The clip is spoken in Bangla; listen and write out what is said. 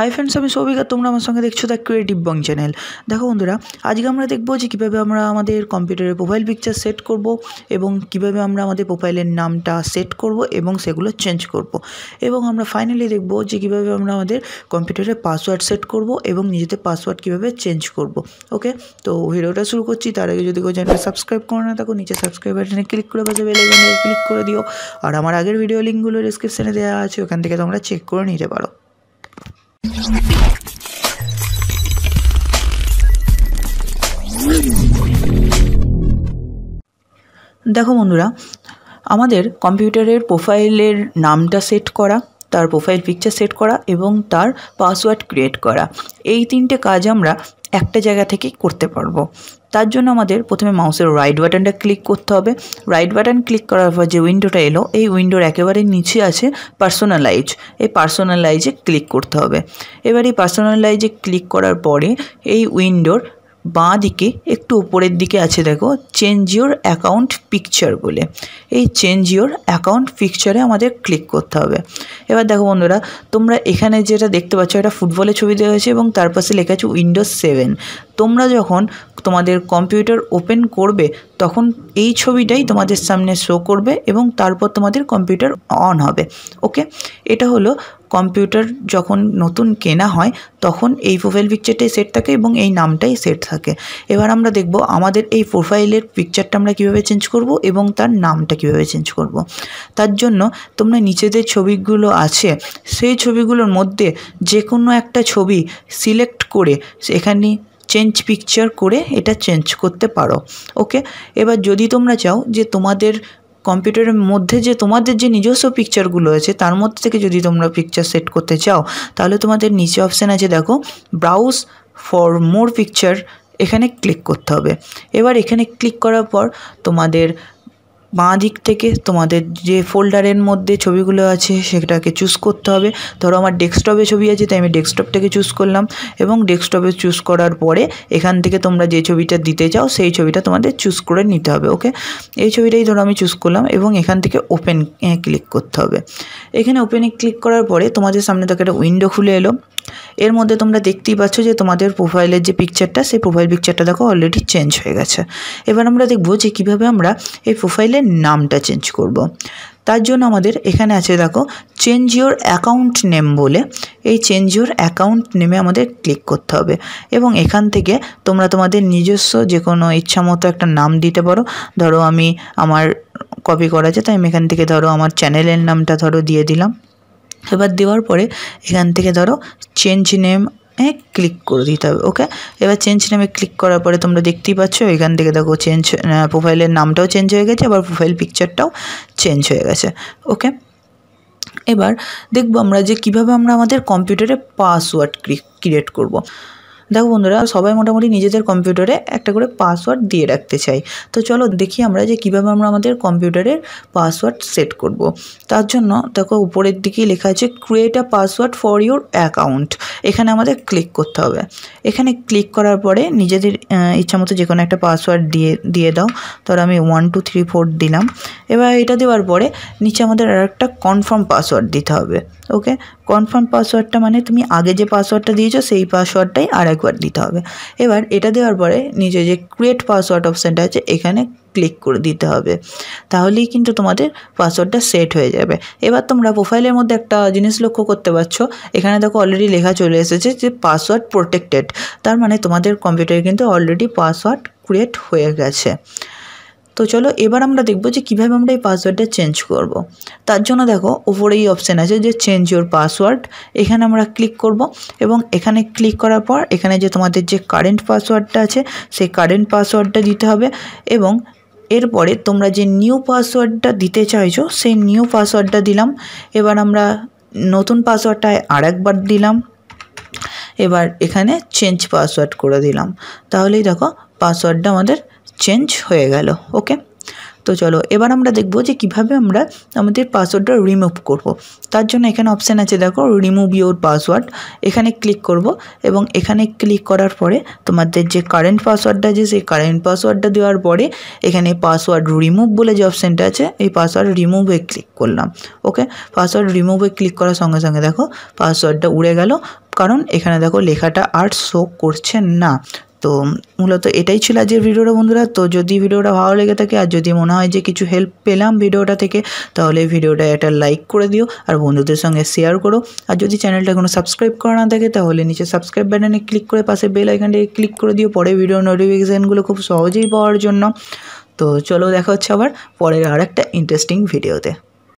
হাই ফ্রেন্ডস আমি সৌভিকা তোমরা আমার সঙ্গে দেখছো দ্য ক্রিয়েটিভ বং চ্যানেল দেখো বন্ধুরা আজকে আমরা দেখবো যে কীভাবে আমরা আমাদের কম্পিউটারের প্রোফাইল পিকচার সেট করব এবং কিভাবে আমরা আমাদের প্রোফাইলের নামটা সেট করব এবং সেগুলো চেঞ্জ করব এবং আমরা ফাইনালি দেখব যে কীভাবে আমরা আমাদের কম্পিউটারের পাসওয়ার্ড সেট করব এবং নিজেদের পাসওয়ার্ড কীভাবে চেঞ্জ করব ওকে তো ভিডিওটা শুরু করছি তার আগে যদি কেউ চ্যানেল সাবস্ক্রাইব করে না থাকো নিচে সাবস্ক্রাইব বাটনে ক্লিক করে পাশে বেল আইকনে ক্লিক করে দিও আর আমার আগের ভিডিও লিঙ্কগুলো ডিসক্রিপশানে দেওয়া আছে ওখান থেকে তোমরা চেক করে নিতে পারো দেখো বন্ধুরা আমাদের কম্পিউটারের প্রোফাইলের নামটা সেট করা তার প্রোফাইল পিকচার সেট করা এবং তার পাসওয়ার্ড ক্রিয়েট করা এই তিনটে কাজ আমরা একটা জায়গা থেকে করতে পারবো তার জন্য আমাদের প্রথমে মাউসের রাইট বাটনটা ক্লিক করতে হবে রাইট বাটন ক্লিক করার পর যে উইন্ডোটা এলো এই উইন্ডোর একেবারে নিচে আছে পার্সোনালাইজ এই পার্সোনালাইজে ক্লিক করতে হবে এবার এই পার্সোনালাইজে ক্লিক করার পরে এই উইন্ডোর বাঁ দিকে একটু উপরের দিকে আছে দেখো চেঞ্জ ইওর অ্যাকাউন্ট পিকচার বলে এই চেঞ্জ ইওর অ্যাকাউন্ট পিকচারে আমাদের ক্লিক করতে হবে এবার দেখো বন্ধুরা তোমরা এখানে যেটা দেখতে পাচ্ছ এটা ফুটবলের ছবি দেওয়া হয়েছে এবং তার পাশে লেখা আছে উইন্ডোজ সেভেন তোমরা যখন তোমাদের কম্পিউটার ওপেন করবে তখন এই ছবিটাই তোমাদের সামনে শো করবে এবং তারপর তোমাদের কম্পিউটার অন হবে ওকে এটা হলো কম্পিউটার যখন নতুন কেনা হয় তখন এই প্রোফাইল পিকচারটাই সেট থাকে এবং এই নামটাই সেট থাকে এবার আমরা দেখব আমাদের এই প্রোফাইলের পিকচারটা আমরা কীভাবে চেঞ্জ করব এবং তার নামটা কীভাবে চেঞ্জ করব। তার জন্য তোমরা নিচেদের ছবিগুলো আছে সেই ছবিগুলোর মধ্যে যে কোনো একটা ছবি সিলেক্ট করে এখানে চেঞ্জ পিকচার করে এটা চেঞ্জ করতে পারো ওকে এবার যদি তোমরা চাও যে তোমাদের কম্পিউটারের মধ্যে যে তোমাদের যে নিজস্ব পিকচারগুলো আছে তার মধ্যে থেকে যদি তোমরা পিকচার সেট করতে চাও তাহলে তোমাদের নিচে অপশান আছে দেখো ব্রাউজ ফর মোর পিকচার এখানে ক্লিক করতে হবে এবার এখানে ক্লিক করার পর তোমাদের বাঁ দিক থেকে তোমাদের যে ফোল্ডারের মধ্যে ছবিগুলো আছে সেটাকে চুজ করতে হবে ধরো আমার ডেস্কটপে ছবি আছে তাই আমি ডেস্কটপটাকে চুজ করলাম এবং ডেস্কটপে চুজ করার পরে এখান থেকে তোমরা যে ছবিটা দিতে চাও সেই ছবিটা তোমাদের চুজ করে নিতে হবে ওকে এই ছবিটাই ধরো আমি চুজ করলাম এবং এখান থেকে ওপেন ক্লিক করতে হবে এখানে ওপেনে ক্লিক করার পরে তোমাদের সামনে তোকে একটা উইন্ডো খুলে এলো এর মধ্যে তোমরা দেখতেই পাচ্ছ যে তোমাদের প্রোফাইলের যে পিকচারটা সেই প্রোফাইল পিকচারটা দেখো অলরেডি চেঞ্জ হয়ে গেছে এবার আমরা দেখবো যে কিভাবে আমরা এই প্রোফাইলের নামটা চেঞ্জ করব। তার জন্য আমাদের এখানে আছে দেখো চেঞ্জ ইউর অ্যাকাউন্ট নেম বলে এই চেঞ্জ ইউর অ্যাকাউন্ট নেমে আমাদের ক্লিক করতে হবে এবং এখান থেকে তোমরা তোমাদের নিজস্ব যে কোনো ইচ্ছামতো একটা নাম দিতে পারো ধরো আমি আমার কপি করা আছে তাই আমি এখান থেকে ধরো আমার চ্যানেলের নামটা ধরো দিয়ে দিলাম এবার দেওয়ার পরে এখান থেকে ধরো চেঞ্জ নেম হ্যাঁ ক্লিক করে দিতে হবে ওকে এবার চেঞ্জ নামে ক্লিক করার পরে তোমরা দেখতেই পাচ্ছ এখান থেকে দেখো চেঞ্জ প্রোফাইলের নামটাও চেঞ্জ হয়ে গেছে আবার প্রোফাইল পিকচারটাও চেঞ্জ হয়ে গেছে ওকে এবার দেখবো আমরা যে কিভাবে আমরা আমাদের কম্পিউটারে পাসওয়ার্ড ক্রিয়েট করব। দেখো বন্ধুরা সবাই মোটামুটি নিজেদের কম্পিউটারে একটা করে পাসওয়ার্ড দিয়ে রাখতে চাই তো চলো দেখি আমরা যে কীভাবে আমরা আমাদের কম্পিউটারের পাসওয়ার্ড সেট করব। তার জন্য দেখো উপরের দিকেই লেখা আছে create a password for your account এখানে আমাদের ক্লিক করতে হবে এখানে ক্লিক করার পরে নিজেদের মতো যে কোনো একটা পাসওয়ার্ড দিয়ে দিয়ে দাও তার আমি ওয়ান টু থ্রি ফোর দিলাম এবার এটা দেওয়ার পরে নিচে আমাদের আর একটা কনফার্ম পাসওয়ার্ড দিতে হবে ওকে কনফার্ম পাসওয়ার্ডটা মানে তুমি আগে যে পাসওয়ার্ডটা দিয়েছো সেই পাসওয়ার্ডটাই আর একবার দিতে হবে এবার এটা দেওয়ার পরে নিজে যে ক্রিয়েট পাসওয়ার্ড অপশানটা আছে এখানে ক্লিক করে দিতে হবে তাহলেই কিন্তু তোমাদের পাসওয়ার্ডটা সেট হয়ে যাবে এবার তোমরা প্রোফাইলের মধ্যে একটা জিনিস লক্ষ্য করতে পারছো এখানে দেখো অলরেডি লেখা চলে এসেছে যে পাসওয়ার্ড প্রোটেক্টেড তার মানে তোমাদের কম্পিউটারে কিন্তু অলরেডি পাসওয়ার্ড ক্রিয়েট হয়ে গেছে তো চলো এবার আমরা দেখব যে কীভাবে আমরা এই পাসওয়ার্ডটা চেঞ্জ করব। তার জন্য দেখো ওপরে এই অপশান আছে যে চেঞ্জ ইউর পাসওয়ার্ড এখানে আমরা ক্লিক করব এবং এখানে ক্লিক করার পর এখানে যে তোমাদের যে কারেন্ট পাসওয়ার্ডটা আছে সেই কারেন্ট পাসওয়ার্ডটা দিতে হবে এবং এরপরে তোমরা যে নিউ পাসওয়ার্ডটা দিতে চাইছো সেই নিউ পাসওয়ার্ডটা দিলাম এবার আমরা নতুন পাসওয়ার্ডটায় আর একবার দিলাম এবার এখানে চেঞ্জ পাসওয়ার্ড করে দিলাম তাহলেই দেখো পাসওয়ার্ডটা আমাদের চেঞ্জ হয়ে গেল ওকে তো চলো এবার আমরা দেখব যে কিভাবে আমরা আমাদের পাসওয়ার্ডটা রিমুভ করব। তার জন্য এখানে অপশান আছে দেখো রিমুভ ইউর পাসওয়ার্ড এখানে ক্লিক করব এবং এখানে ক্লিক করার পরে তোমাদের যে কারেন্ট পাসওয়ার্ডটা আছে সেই কারেন্ট পাসওয়ার্ডটা দেওয়ার পরে এখানে পাসওয়ার্ড রিমুভ বলে যে অপশানটা আছে এই পাসওয়ার্ড রিমুভে ক্লিক করলাম ওকে পাসওয়ার্ড রিমুভে ক্লিক করার সঙ্গে সঙ্গে দেখো পাসওয়ার্ডটা উড়ে গেল কারণ এখানে দেখো লেখাটা আর শো করছে না তো মূলত এটাই ছিল আজকের ভিডিওটা বন্ধুরা তো যদি ভিডিওটা ভালো লেগে থাকে আর যদি মনে হয় যে কিছু হেল্প পেলাম ভিডিওটা থেকে তাহলে ভিডিওটা একটা লাইক করে দিও আর বন্ধুদের সঙ্গে শেয়ার করো আর যদি চ্যানেলটা কোনো সাবস্ক্রাইব করা না থাকে তাহলে নিচে সাবস্ক্রাইব ব্যাটনে ক্লিক করে পাশে বেল আইকনটিকে ক্লিক করে দিও পরে ভিডিও নোটিফিকেশানগুলো খুব সহজেই পাওয়ার জন্য তো চলো দেখা হচ্ছে আবার পরের আর একটা ইন্টারেস্টিং ভিডিওতে